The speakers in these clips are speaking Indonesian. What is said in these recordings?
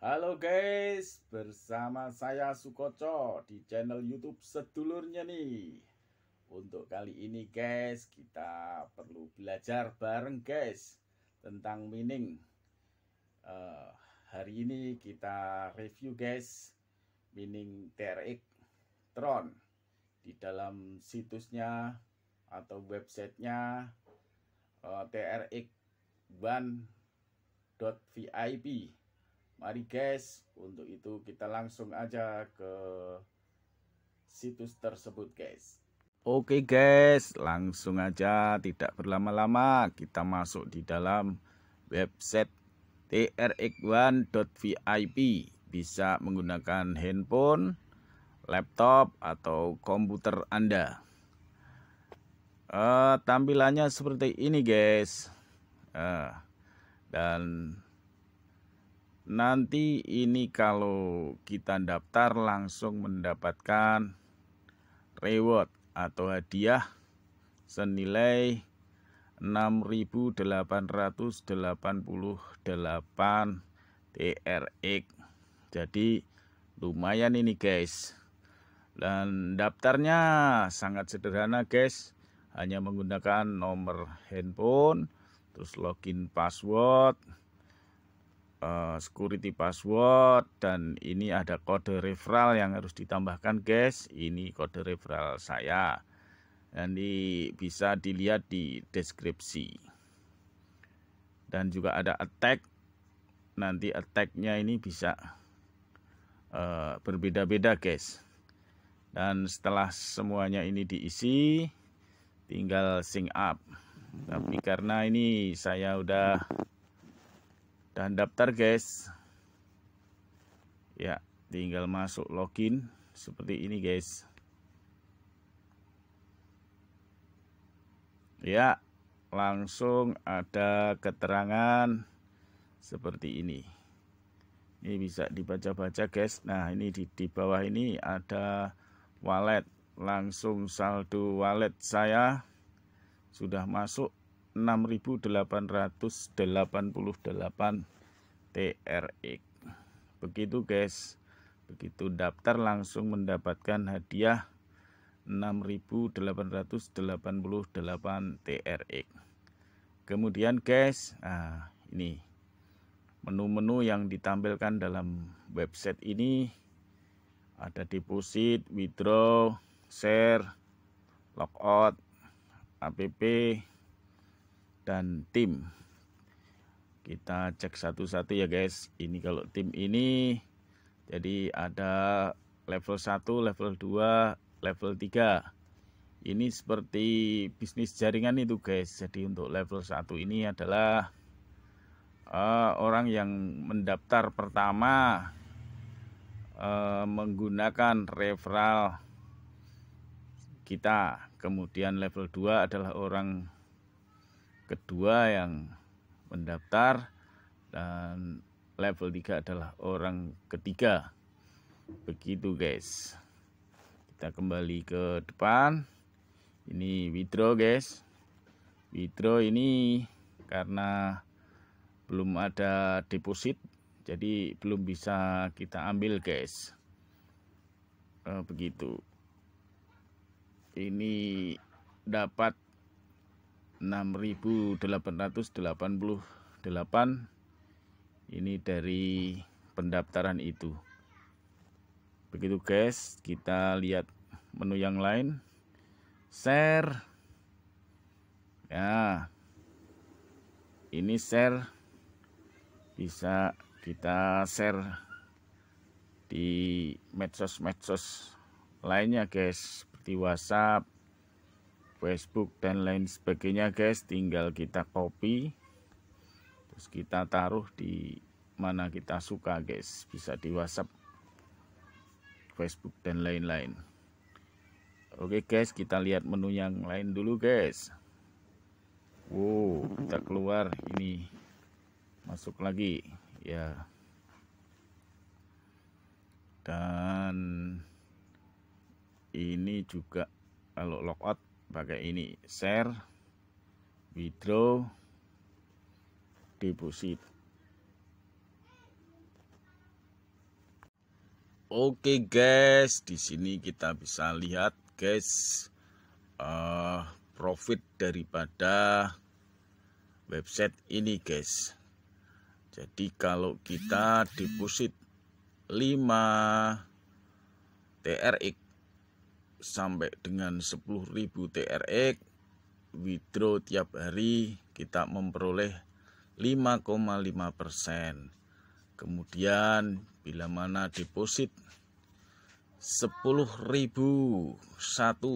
Halo guys, bersama saya Sukoco di channel YouTube sedulurnya nih. Untuk kali ini guys, kita perlu belajar bareng guys tentang mining. Uh, eh, hari ini kita review guys mining TRX Tron di dalam situsnya atau websitenya uh, trxban.vip mari guys untuk itu kita langsung aja ke situs tersebut guys oke guys langsung aja tidak berlama-lama kita masuk di dalam website trx1.vip bisa menggunakan handphone laptop atau komputer Anda uh, tampilannya seperti ini guys uh, dan nanti ini kalau kita daftar langsung mendapatkan reward atau hadiah senilai 6888 TRX jadi lumayan ini guys dan daftarnya sangat sederhana guys hanya menggunakan nomor handphone, terus login password, eh, security password dan ini ada kode referral yang harus ditambahkan guys ini kode referral saya nanti bisa dilihat di deskripsi dan juga ada attack nanti attacknya ini bisa uh, berbeda-beda guys dan setelah semuanya ini diisi tinggal sync up tapi karena ini saya udah dan daftar guys ya tinggal masuk login seperti ini guys ya langsung ada keterangan seperti ini ini bisa dibaca-baca guys nah ini di, di bawah ini ada wallet langsung saldo wallet saya sudah masuk 6888 TRX begitu guys begitu daftar langsung mendapatkan hadiah 6888 TRX kemudian guys nah, ini menu-menu yang ditampilkan dalam website ini ada deposit withdraw share, logout, app, dan tim. Kita cek satu-satu ya guys. Ini kalau tim ini, jadi ada level 1, level 2, level 3 ini seperti bisnis jaringan itu guys jadi untuk level 1 ini adalah uh, orang yang mendaftar pertama uh, menggunakan referral kita kemudian level 2 adalah orang kedua yang mendaftar dan level 3 adalah orang ketiga begitu guys kita kembali ke depan ini withdraw guys withdraw ini karena belum ada deposit jadi belum bisa kita ambil guys eh, begitu ini dapat 6888 ini dari pendaftaran itu begitu guys kita lihat menu yang lain share ya ini share bisa kita share di medsos-medsos lainnya guys di WhatsApp, Facebook dan lain sebagainya guys. Tinggal kita copy terus kita taruh di mana kita suka guys. Bisa di WhatsApp, Facebook dan lain-lain. Oke guys, kita lihat menu yang lain dulu guys. Wow, kita keluar ini masuk lagi ya. Dan ini juga kalau lockout pakai ini share withdraw deposit Oke guys, di sini kita bisa lihat guys uh, profit daripada website ini guys. Jadi kalau kita deposit 5 TRX sampai dengan 10.000 TRX withdraw tiap hari kita memperoleh 5,5 persen kemudian bila mana deposit satu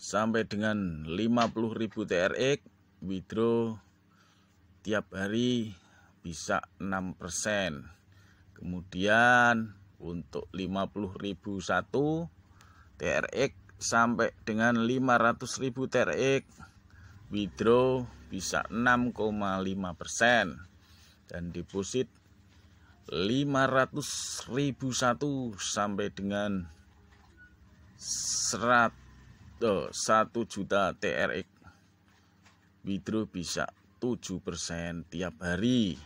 sampai dengan 50.000 TRX withdraw tiap hari bisa 6 persen kemudian untuk satu TRX sampai dengan 500.000 TRX withdraw bisa 6,5% dan deposit satu sampai dengan 101 oh, 1 juta TRX withdraw bisa 7% tiap hari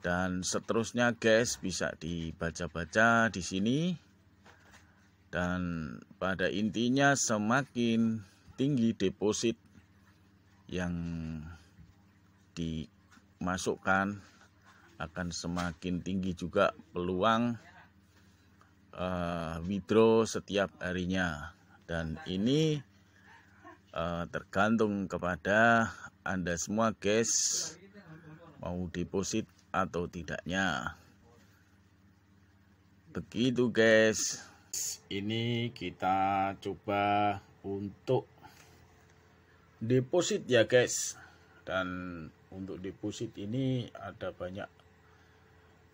dan seterusnya guys bisa dibaca-baca di sini dan pada intinya semakin tinggi deposit yang dimasukkan akan semakin tinggi juga peluang uh, withdraw setiap harinya dan ini uh, tergantung kepada anda semua guys mau deposit atau tidaknya begitu guys ini kita coba untuk deposit ya guys dan untuk deposit ini ada banyak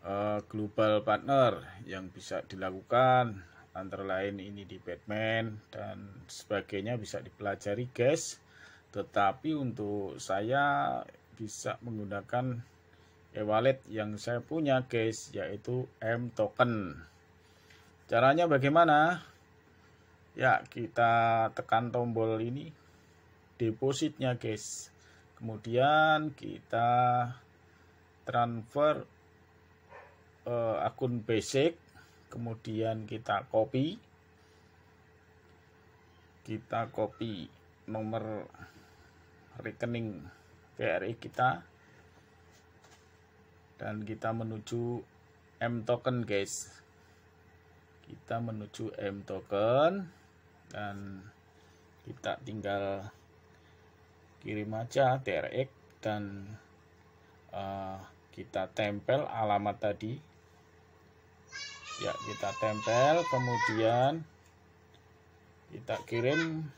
uh, global partner yang bisa dilakukan antara lain ini di Batman dan sebagainya bisa dipelajari guys tetapi untuk saya bisa menggunakan e-wallet yang saya punya guys yaitu M token Caranya bagaimana? Ya, kita tekan tombol ini depositnya, guys. Kemudian kita transfer uh, akun basic, kemudian kita copy. Kita copy nomor rekening BRI kita dan kita menuju M token, guys kita menuju M token dan kita tinggal kirim aja TRX dan uh, kita tempel alamat tadi ya kita tempel kemudian kita kirim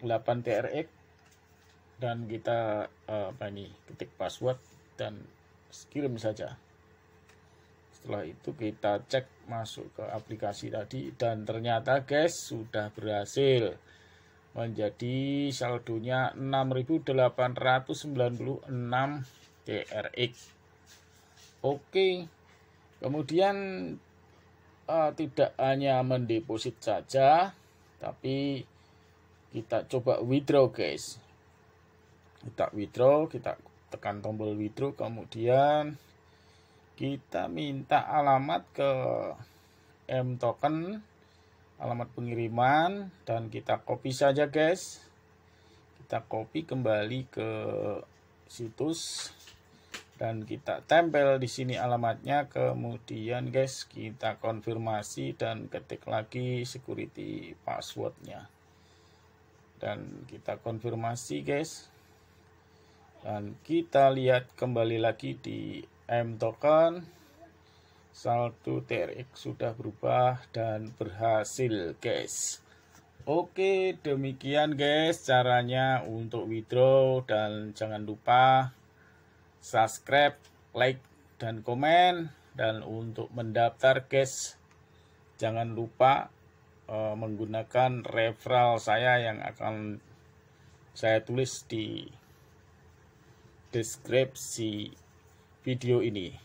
8 TRX dan kita uh, apa ini ketik password dan kirim saja setelah itu kita cek masuk ke aplikasi tadi dan ternyata guys sudah berhasil menjadi saldonya 6896 TRX oke kemudian uh, tidak hanya mendeposit saja tapi kita coba withdraw guys kita withdraw kita tekan tombol withdraw kemudian kita minta alamat ke M token alamat pengiriman dan kita copy saja guys kita copy kembali ke situs dan kita tempel di sini alamatnya kemudian guys kita konfirmasi dan ketik lagi security passwordnya dan kita konfirmasi guys dan kita lihat kembali lagi di M token saldo TRX sudah berubah dan berhasil guys Oke demikian guys caranya untuk withdraw dan jangan lupa subscribe like dan komen dan untuk mendaftar guys jangan lupa uh, menggunakan referral saya yang akan saya tulis di deskripsi video ini.